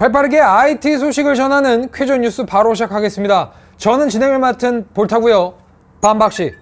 발빠르게 IT 소식을 전하는 퀴즈 뉴스 바로 시작하겠습니다. 저는 진행을 맡은 볼타고요. 반박씨,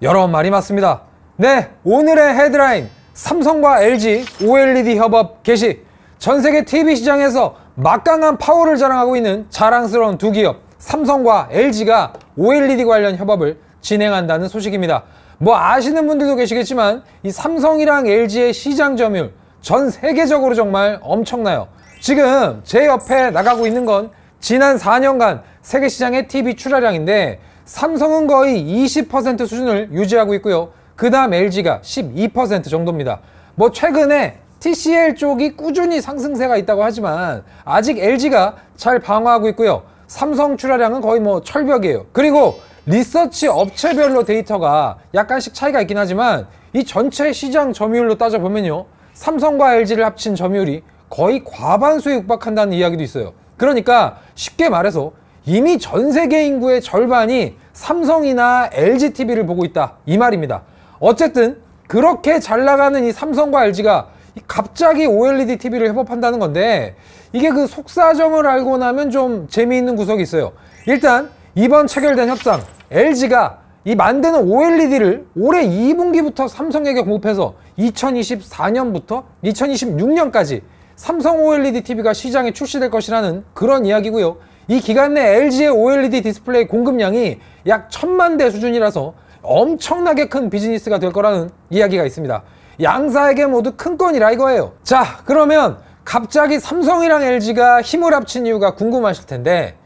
여러분 말이 맞습니다. 네, 오늘의 헤드라인 삼성과 LG OLED 협업 개시 전 세계 TV 시장에서 막강한 파워를 자랑하고 있는 자랑스러운 두 기업 삼성과 LG가 OLED 관련 협업을 진행한다는 소식입니다. 뭐 아시는 분들도 계시겠지만 이 삼성이랑 LG의 시장 점유율 전 세계적으로 정말 엄청나요. 지금 제 옆에 나가고 있는 건 지난 4년간 세계 시장의 TV 출하량인데 삼성은 거의 20% 수준을 유지하고 있고요. 그다음 LG가 12% 정도입니다. 뭐 최근에 TCL 쪽이 꾸준히 상승세가 있다고 하지만 아직 LG가 잘 방어하고 있고요. 삼성 출하량은 거의 뭐 철벽이에요. 그리고 리서치 업체별로 데이터가 약간씩 차이가 있긴 하지만 이 전체 시장 점유율로 따져보면요. 삼성과 LG를 합친 점유율이 거의 과반수에 육박한다는 이야기도 있어요. 그러니까 쉽게 말해서 이미 전 세계 인구의 절반이 삼성이나 LG TV를 보고 있다 이 말입니다. 어쨌든 그렇게 잘 나가는 이 삼성과 LG가 갑자기 OLED TV를 협업한다는 건데 이게 그 속사정을 알고 나면 좀 재미있는 구석이 있어요. 일단 이번 체결된 협상 LG가 이 만드는 OLED를 올해 2분기부터 삼성에게 공급해서 2024년부터 2026년까지 삼성 OLED TV가 시장에 출시될 것이라는 그런 이야기고요. 이 기간 내 LG의 OLED 디스플레이 공급량이 약 천만 대 수준이라서 엄청나게 큰 비즈니스가 될 거라는 이야기가 있습니다. 양사에게 모두 큰 건이라 이거예요. 자, 그러면 갑자기 삼성이랑 LG가 힘을 합친 이유가 궁금하실 텐데,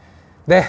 네,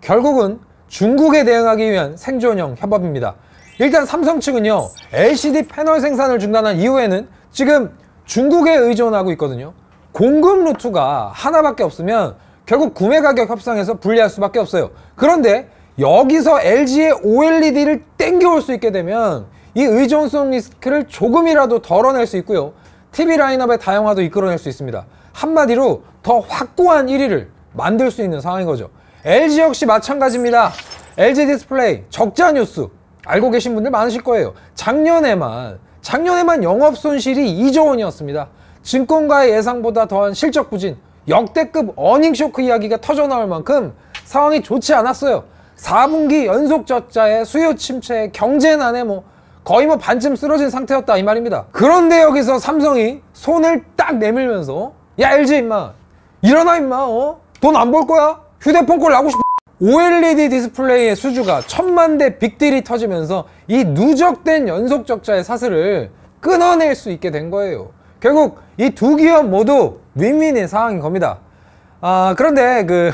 결국은 중국에 대응하기 위한 생존형 협업입니다. 일단 삼성 측은요, LCD 패널 생산을 중단한 이후에는 지금 중국에 의존하고 있거든요. 공급 루트가 하나밖에 없으면 결국 구매 가격 협상에서 불리할 수밖에 없어요. 그런데 여기서 LG의 OLED를 땡겨올 수 있게 되면 이 의존성 리스크를 조금이라도 덜어낼 수 있고요. TV 라인업의 다양화도 이끌어낼 수 있습니다. 한마디로 더 확고한 1위를 만들 수 있는 상황인 거죠. LG 역시 마찬가지입니다. LG 디스플레이 적자 뉴스 알고 계신 분들 많으실 거예요. 작년에만 작년에만 영업 손실이 2조 원이었습니다. 증권가의 예상보다 더한 실적 부진, 역대급 어닝 쇼크 이야기가 터져 나올 만큼 상황이 좋지 않았어요. 4분기 연속 적자에 수요 침체 경제난에 뭐 거의 뭐 반쯤 쓰러진 상태였다 이 말입니다. 그런데 여기서 삼성이 손을 딱 내밀면서 야 LG 임마 일어나 임마 어? 돈 안 벌 거야? 휴대폰 꼴 나고 싶어 OLED 디스플레이의 수주가 천만 대 빅딜이 터지면서 이 누적된 연속 적자의 사슬을 끊어낼 수 있게 된 거예요. 결국 이 두 기업 모두 윈윈의 상황인 겁니다. 아, 그런데 그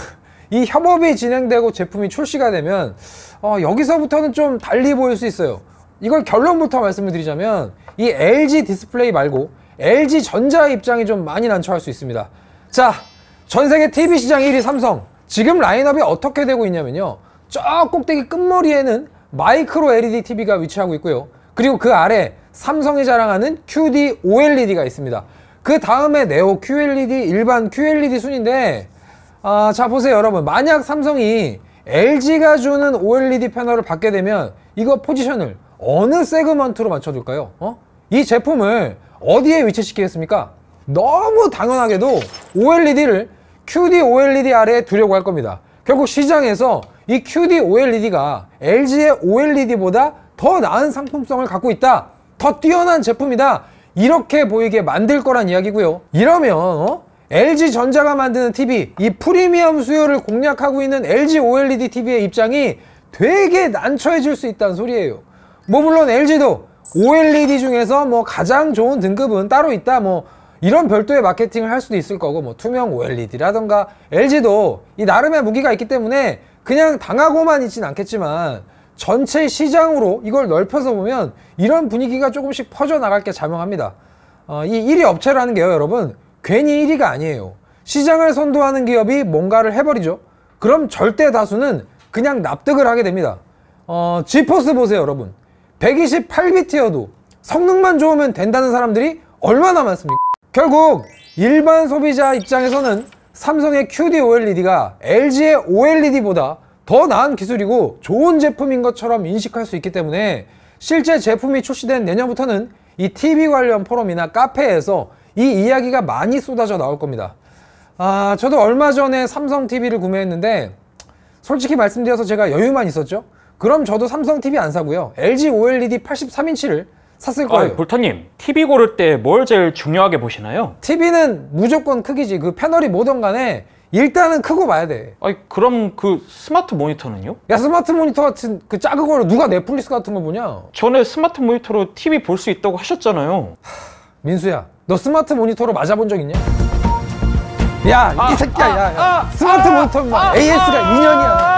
이 협업이 진행되고 제품이 출시가 되면 어, 여기서부터는 좀 달리 보일 수 있어요. 이걸 결론부터 말씀을 드리자면 이 LG 디스플레이 말고 LG 전자 입장이 좀 많이 난처할 수 있습니다. 자, 전 세계 TV 시장 1위 삼성. 지금 라인업이 어떻게 되고 있냐면요. 저 꼭대기 끝머리에는 마이크로 LED TV가 위치하고 있고요. 그리고 그 아래 삼성이 자랑하는 QD OLED가 있습니다. 그 다음에 네오 QLED 일반 QLED 순인데 아, 자 보세요 여러분 만약 삼성이 LG가 주는 OLED 패널을 받게 되면 이거 포지션을 어느 세그먼트로 맞춰줄까요? 어? 이 제품을 어디에 위치시키겠습니까? 너무 당연하게도 OLED를 QD OLED 아래에 두려고 할 겁니다. 결국 시장에서 이 QD OLED가 LG의 OLED보다 더 나은 상품성을 갖고 있다 더 뛰어난 제품이다 이렇게 보이게 만들 거란 이야기고요 이러면 어? LG전자가 만드는 TV 이 프리미엄 수요를 공략하고 있는 LG OLED TV의 입장이 되게 난처해질 수 있다는 소리예요 뭐 물론 LG도 OLED 중에서 뭐 가장 좋은 등급은 따로 있다 뭐 이런 별도의 마케팅을 할 수도 있을 거고 뭐 투명 OLED라던가 LG도 이 나름의 무기가 있기 때문에 그냥 당하고만 있진 않겠지만 전체 시장으로 이걸 넓혀서 보면 이런 분위기가 조금씩 퍼져나갈 게 자명합니다. 어, 이 1위 업체라는 게요, 여러분. 괜히 1위가 아니에요. 시장을 선도하는 기업이 뭔가를 해버리죠. 그럼 절대 다수는 그냥 납득을 하게 됩니다. 어, 지포스 보세요, 여러분. 128비트여도 성능만 좋으면 된다는 사람들이 얼마나 많습니까? 결국 일반 소비자 입장에서는 삼성의 QD OLED가 LG의 OLED보다 더 나은 기술이고 좋은 제품인 것처럼 인식할 수 있기 때문에 실제 제품이 출시된 내년부터는 이 TV 관련 포럼이나 카페에서 이 이야기가 많이 쏟아져 나올 겁니다. 아, 저도 얼마 전에 삼성 TV를 구매했는데 솔직히 말씀드려서 제가 여유만 있었죠. 그럼 저도 삼성 TV 안 사고요. LG OLED 83인치를 샀을 거예요. 아, 볼터님, TV 고를 때 뭘 제일 중요하게 보시나요? TV는 무조건 크기지. 그 패널이 뭐든 간에 일단은 크고 봐야 돼. 아니 그럼 그 스마트 모니터는요? 야 스마트 모니터 같은 그 작은 걸로 누가 넷플릭스 같은 거 보냐? 전에 스마트 모니터로 TV 볼 수 있다고 하셨잖아요. 민수야, 너 스마트 모니터로 맞아본 적 있냐? 야, 아, 이 새끼야, 아, 야, 야. 아, 스마트 아, 모니터만 아, AS가 2년이야. 아,